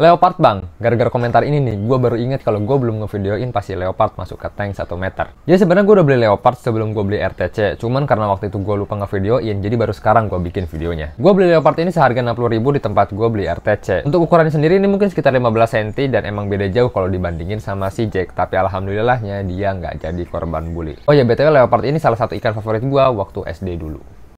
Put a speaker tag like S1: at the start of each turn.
S1: Leopard bang, gara-gara komentar ini nih, gue baru inget kalau gue belum ngevideoin pasti Leopard masuk ke tank 1 meter. Jadi sebenarnya gue udah beli Leopard sebelum gue beli RTC, cuman karena waktu itu gue lupa ngevideoin, jadi baru sekarang gue bikin videonya. Gue beli Leopard ini seharga 60 ribu di tempat gue beli RTC. Untuk ukurannya sendiri ini mungkin sekitar 15 cm dan emang beda jauh kalau dibandingin sama si Jack, tapi alhamdulillahnya dia nggak jadi korban bully. Oh ya BTW Leopard ini salah satu ikan favorit gue waktu SD dulu.